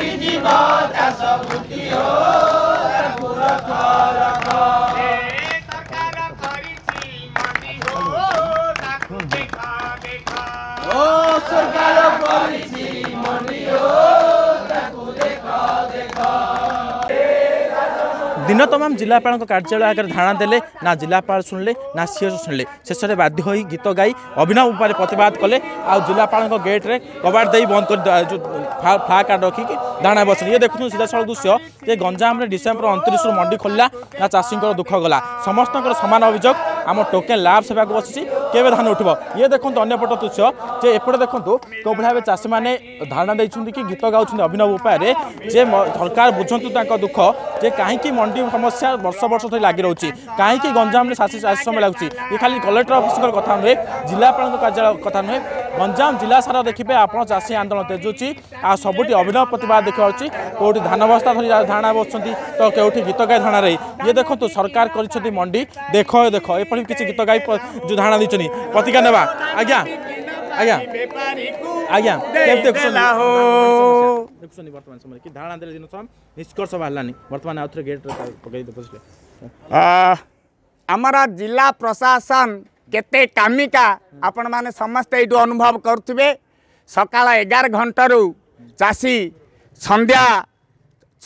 ବୁଡ଼ିଯିବ ଚାଷ ବୃତ୍ତି ଓ দিন তমাম জেলাপাল কার্যালয় আগে ধারণা দেলে না জেলাপাল শুণলে না সিও শুণলে শেষে বাধ্য হয়ে গীত গাই অভিনব উপায়ে প্রতবাদ কলে আেলাপাল গেট্রে কবাট দিয়ে বন্ধ করে ফ্লা কার্ড রক্ষি ধারণা বসলে ইয়ে দেখুন সিধা সিধাসল দৃশ্য যে গঞ্জামে ডিসেম্বর অনতিরিশ মন্ডি খোলা না চাষীঙ্কর দুঃখ গলা সমস্ত সমান অভিযোগ ଆମ ଟୋକେନ୍ ଲାଭ୍ସ ହେବାକୁ ବସିଛି କେବେ ଧାନ ଉଠିବ ଇଏ ଦେଖନ୍ତୁ ଅନ୍ୟପଟ ଦୃଶ୍ୟ ଯେ ଏପଟେ ଦେଖନ୍ତୁ କେଉଁଭଳି ଭାବେ ଚାଷୀମାନେ ଧାରଣା ଦେଇଛନ୍ତି କି ଗୀତ ଗାଉଛନ୍ତି ଅଭିନବ ଉପାୟରେ ଯେ ସରକାର ବୁଝନ୍ତୁ ତାଙ୍କ ଦୁଃଖ ଯେ କାହିଁକି ମଣ୍ଡି ସମସ୍ୟା ବର୍ଷ ବର୍ଷ ଧରି ଲାଗି ରହୁଛି କାହିଁକି ଗଞ୍ଜାମରେ ଚାଷୀ ଚାଷୀ ସମୟ ଲାଗୁଛି ଇଏ ଖାଲି କଲେକ୍ଟର ଅଫିସଙ୍କର କଥା ନୁହେଁ ଜିଲ୍ଲାପାଳଙ୍କ କାର୍ଯ୍ୟାଳୟ କଥା ନୁହେଁ गञ्जाम जिल्ला सारा देखि चासी आन्दोलन आ आउँछ अभिनव प्रतिभा देखाहु के धारणा त केत गाई ये यो देख्नु सरकार गरि मि देखि गीत गाई धारणा पत्रा नज्ञा धारणा निष्कर्ष बाहल प्रशासन केते कामिका आपण माने समस्त एटु अनुभव करथुबे सकाळ 11 घंटा चासी संध्या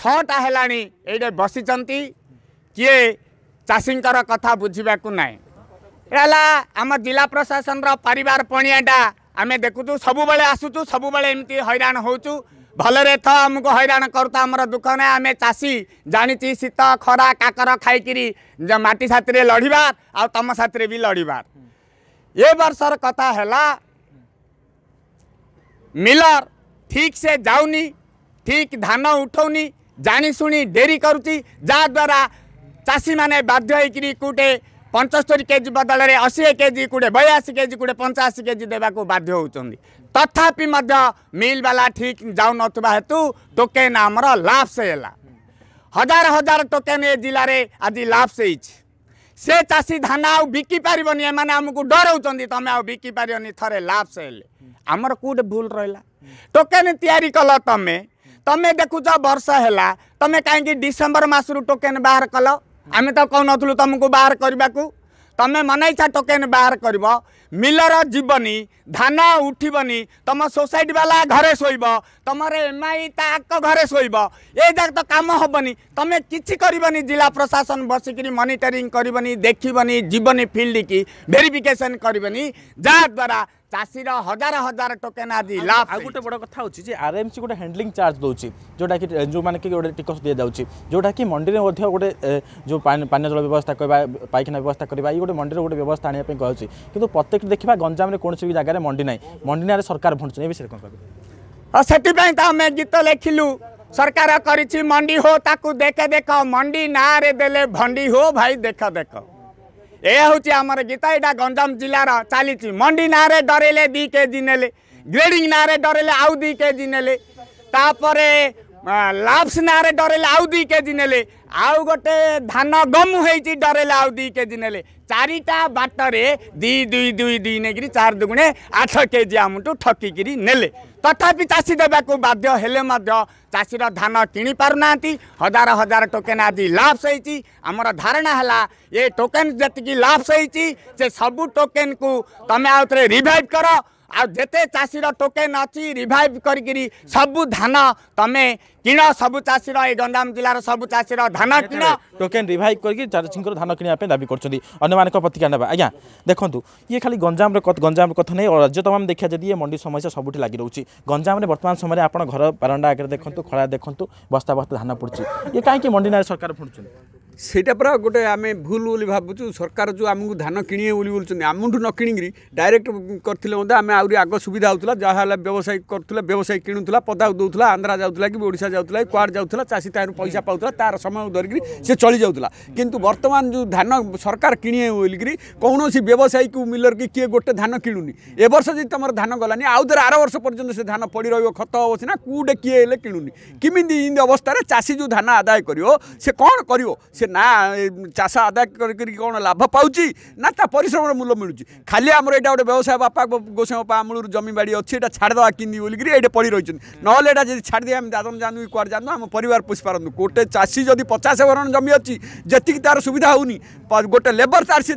6टा हेलाणी एडे बसि चंती के चासींकर कथा बुझिबा को एला आम जिला प्रशासन रा परिवार पणियाटा आमे देखुतु सबु बळे आसुतु सबु बळे हैरान होउतु ଭଲରେ ଥ ଆମକୁ ହଇରାଣ କରୁଥ ଆମର ଦୁଃଖ ନାହିଁ ଆମେ ଚାଷୀ ଜାଣିଛି ଶୀତ ଖରା କାକର ଖାଇକିରି ମାଟି ସାଥିରେ ଲଢ଼ିବାର ଆଉ ତମ ସାଥିରେ ବି ଲଢ଼ିବାର ଏ ବର୍ଷର କଥା ହେଲା ମିଲର ଠିକ୍ ସେ ଯାଉନି ଠିକ୍ ଧାନ ଉଠଉନି ଜାଣିଶୁଣି ଡେରି କରୁଛି ଯାହାଦ୍ୱାରା ଚାଷୀମାନେ ବାଧ୍ୟ ହେଇକିରି କେଉଁଠେ ପଞ୍ଚସ୍ତରୀ କେଜି ବଦଳରେ ଅଶୀ କେଜି କେଉଁଠେ ବୟାଅଶୀ କେଜି କେଉଁଠେ ପଞ୍ଚାଅଶୀ କେଜି ଦେବାକୁ ବାଧ୍ୟ ହେଉଛନ୍ତି तथापि मल्वाला ठिक जाउ नहेतु टोकन आम लास हजार हजार टोकेन ए जे से चासी धान आउँ बिकिपारि एमु डराउँछ हमर आउ भूल रहला लाभ्सहरूले आमर को तमे तमे देखु कल तम तम तमे काई तम काहीँक मास रु टोकेन बाहर कल आमे तु तम बा तम मनै छ टोकेन बाह्र कलर जो नि धान उठ्य नि त म सोसैट बाला घर शैब ताक एमआई ताक घर शैब यजा त काम हेन तम कि जिल्ला प्रशासन बसिक मनिटरिङ गरेखिनी जो नै फिल्ड कि भेरीफिकेसन गरा চাষীর হাজার হাজার টোকেন আজ লাভ আর গোটে বড় কথা হচ্ছে যে আরএমসি গোটে হ্যান্ডলিং চার্জ দৌছি যেটা কি যে মানে কি গোটে টিকস দিয়ে যাচ্ছে যেটা কি মন্ডিরে মধ্যে গোটে যে পানীয় জল ব্যবস্থা কইবা পাইখানা ব্যবস্থা করিবা এই গোটে মন্ডিরে গোটে ব্যবস্থা আনিয়া পাই কইছি কিন্তু প্রত্যেক দেখিবা গঞ্জামে কোনসি বি জায়গায় মন্ডি নাই মন্ডি নাঁরে সরকার ভঞ্চুন এ বিষয়ে কোন কবি সেটি পাই তা আমি গীত লেখিলু সরকার করিছি মন্ডি হো তাকু দেখে দেখো মন্ডি নাঁরে দেলে ভণ্ডি হো ভাই দেখ দেখ ଏ ହେଉଛି ଆମର ଗୀତ ଏଇଟା ଗଞ୍ଜାମ ଜିଲ୍ଲାର ଚାଲିଛି ମଣ୍ଡି ନାଁରେ ଡରେଇଲେ ଦୁଇ କେଜି ନେଲେ ଗ୍ରେଡ଼ିଂ ନାଁରେ ଡରେଇଲେ ଆଉ ଦୁଇ କେଜି ନେଲେ ତାପରେ ଲାପ୍ସ ନାଁରେ ଡରେଇଲେ ଆଉ ଦୁଇ କେଜି ନେଲେ ଆଉ ଗୋଟେ ଧାନ ଗମୁ ହେଇଛି ଡରେଇଲେ ଆଉ ଦୁଇ କେଜି ନେଲେ ଚାରିଟା ବାଟରେ ଦୁଇ ଦୁଇ ଦୁଇ ଦୁଇ ନେଇକିରି ଚାରି ଦୁଗୁଣେ ଆଠ କେଜି ଆମଠୁ ଠକିକିରି ନେଲେ ତଥାପି ଚାଷୀ ଦେବାକୁ ବାଧ୍ୟ ହେଲେ ମଧ୍ୟ ଚାଷୀର ଧାନ କିଣି ପାରୁନାହାନ୍ତି ହଜାର ହଜାର ଟୋକେନ୍ ଆଜି ଲାଭ୍ସ ହେଇଛି ଆମର ଧାରଣା ହେଲା ଏ ଟୋକେନ୍ ଯେତିକି ଲାଭ୍ସ ହେଇଛି ସେ ସବୁ ଟୋକେନ୍କୁ ତମେ ଆଉ ଥରେ ରିଭାଇଭ୍ କର आउे जेते र टोकेन अनि रिभाइभ गरिक सब धान तम सब सबु चासि गञ्जाम जो सबै चाहिँ धान टोकेन रिभा धान किनभने दाबी गर्छन् अन्यको पत्रकार ना अन्त या गञजाम कथा नै अझ ये मन्ति समस्या सबैठी लाग गञ्जाम बर्तमान समयमाारण्डा आग्रह देख्नु खोजु बस्ता बस् धान पढुछ याइक मन्डि नारी सरकार पढुन्छ त्यही त आमे गएर भुल सरकार जो आमु धान कि बोल्छ डायरेक्ट करथिले डाइरक्ट आमे आउरी आगो सुविधा हुन्छ जाँदा व्यवसायी गरुला व्यवसाय किला पदा दोला आन्ध्रा जाउँला कि ओडा क्वार कुड चासी ताहु पैसा पाएर तार समय से चली चलिला किंतु वर्तमान जो धान सरकार कि बोलिकि कौसरी व्यवसायीको मिर कि कि गोटे धान ए वर्ष त म धान गल आउदर आरो वर्ष पडी रहियो खत हो किए कि के अवस्था चासी जो धान आदय गर ना चास आदानी किन लाभ पाँच ना ता परिश्रम मूल्य मुलुक खाली अब एटा गएर व्यवसाय बापा गोसा जमी बाड़ी अहिले एटा छाडिदे किन बोलिक एट पढिरहेछ नहोला एउटा छाडिदिएम दादम जान्नु कुवा जानु अब परिवार पोषि पारु गोटे चासी जो पचास घर जमि अचि जतिक त सुविुधाह गोटे लेबर चार्स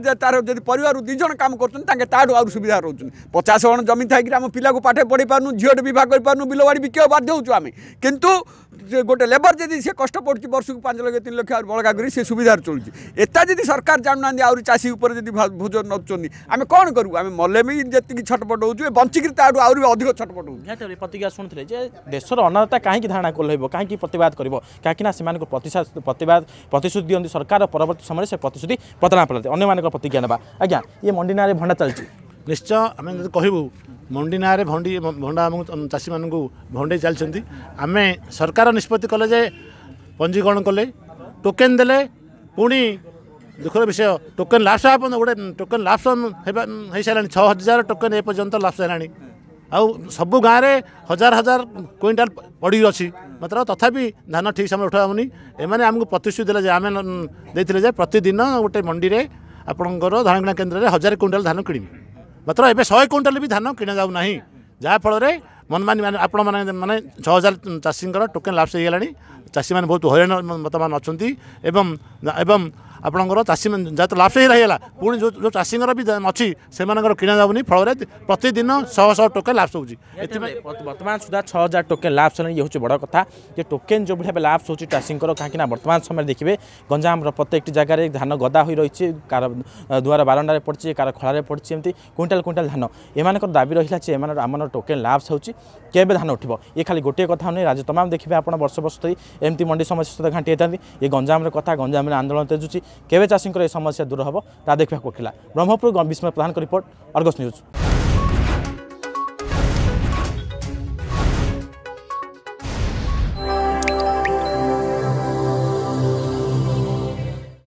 परिवार दुईजना काम गर्छ ताडु आउँछ सुविधा रहेछ पचास घर जमिथि आम पिका पाठ पढाइ पाउनु झिउटी विभाग गरिपु बिलवाडी बिक बाध्य गोटे लेबर जति कस्त पडु वर्षको पाँच लक्ष तिन लक्ष बलगा सुविधार चलुछ यता जिकार जान्न आउँछ चासी उप भोजन नहुन्छ अब कन् मलि जतिक छटपट हुन्छ बन्छ कि ताटु आउँ अधिक छटपटे प्रतिक्रिया शुन्थे देश र अनरदा कहाँ कि धारणाकोल्ब कहाँ कि प्रवाद कहाँ किनाको प्रतिवाद प्रतिश्रुति दिन सरकार पवर्ती समय प्रतिश्रुति प्रत्यान परे अन्य मेरो प्रतिक्रिया ना अन्याँले भण्डा चाहिँ ନିଶ୍ଚୟ ଆମେ ଯଦି କହିବୁ ମଣ୍ଡି ନାଁରେ ଭଣ୍ଡି ଭଣ୍ଡା ଆମକୁ ଚାଷୀମାନଙ୍କୁ ଭଣ୍ଡେଇ ଚାଲିଛନ୍ତି ଆମେ ସରକାର ନିଷ୍ପତ୍ତି କଲେ ଯେ ପଞ୍ଜୀକରଣ କଲେ ଟୋକେନ୍ ଦେଲେ ପୁଣି ଦୁଃଖର ବିଷୟ ଟୋକେନ୍ ଲାପ୍ସ ହେବ ଗୋଟେ ଟୋକେନ୍ ଲାପ୍ସ ହେବା ହେଇସାରିଲାଣି ଛଅ ହଜାର ଟୋକେନ୍ ଏପର୍ଯ୍ୟନ୍ତ ଲାପ୍ସ ହେଲାଣି ଆଉ ସବୁ ଗାଁରେ ହଜାର ହଜାର କୁଇଣ୍ଟାଲ ପଡ଼ିଅଛି ମାତ୍ର ତଥାପି ଧାନ ଠିକ୍ ସମୟରେ ଉଠାହେବନି ଏମାନେ ଆମକୁ ପ୍ରତିଶ୍ରୁତି ଦେଲେ ଯେ ଆମେ ଦେଇଥିଲେ ଯେ ପ୍ରତିଦିନ ଗୋଟେ ମଣ୍ଡିରେ ଆପଣଙ୍କର ଧାନ କିଣା କେନ୍ଦ୍ରରେ ହଜାର କୁଇଣ୍ଟାଲ ଧାନ କିଣିବି ମାତ୍ର ଏବେ ଶହେ କୁଇଣ୍ଟାଲ ବି ଧାନ କିଣାଯାଉ ନାହିଁ ଯାହାଫଳରେ ମନମାନି ମାନେ ଆପଣମାନେ ମାନେ ଛଅ ହଜାର ଚାଷୀଙ୍କର ଟୋକେନ୍ ଲାପ୍ସ ହୋଇଗଲାଣି ଚାଷୀମାନେ ବହୁତ ହଇରାଣ ବର୍ତ୍ତମାନ ଅଛନ୍ତି ଏବଂ ଏବଂ ଆପଣଙ୍କର ଚାଷୀ ଯାହା ତ ଲାଭ ହେଇଗଲା ପୁଣି ଯେଉଁ ଯେଉଁ ଚାଷୀଙ୍କର ବି ଅଛି ସେମାନଙ୍କର କିଣା ଯାଉନି ଫଳରେ ପ୍ରତିଦିନ ଶହ ଶହ ଟୋକେନ୍ ଲାଭ ହେଉଛି ଏଥିପାଇଁ ବର୍ତ୍ତମାନ ସୁଦ୍ଧା ଛଅ ହଜାର ଟୋକେନ୍ ଲାଭ ହେଲାଣି ଇଏ ହେଉଛି ବଡ଼ କଥା ଯେ ଟୋକେନ୍ ଯେଉଁଭଳି ଭାବେ ଲାଭ ହେଉଛି ଚାଷୀଙ୍କର କାହିଁକିନା ବର୍ତ୍ତମାନ ସମୟରେ ଦେଖିବେ ଗଞ୍ଜାମର ପ୍ରତ୍ୟେକଟି ଜାଗାରେ ଧାନ ଗଦା ହୋଇ ରହିଛି କାର ଦୁଆର ବାରଣ୍ଡାରେ ପଡ଼ିଛି କାର ଖଳାରେ ପଡ଼ିଛି ଏମିତି କୁଇଣ୍ଟାଲ କୁଇଣ୍ଟାଲ ଧାନ ଏମାନଙ୍କର ଦାବି ରହିଲା ଯେ ଏମାନଙ୍କର ଆମର ଟୋକେନ୍ ଲାଭ ହେଉଛି କେବେ ଧାନ ଉଠିବ ଏ ଖାଲି ଗୋଟିଏ କଥା ନୁହେଁ ରାଜ୍ୟ ତମାମ ଦେଖିବେ ଆପଣ ବର୍ଷ ବର୍ଷ ଧରି ଏମିତି ମଣ୍ଡି ସମସ୍ୟା ସହିତ ଘାଣ୍ଟି ହେଇଥାନ୍ତି ଏ ଗଞ୍ଜାମର କଥା ଗଞ୍ଜାମରେ ଆନ୍ଦୋଳନ ତେଜୁଛି केवे चाषीर समस्या दूर हे ता देखा पड़ा ब्रह्मपुर विस्मय प्रधान रिपोर्ट अर्गस न्यूज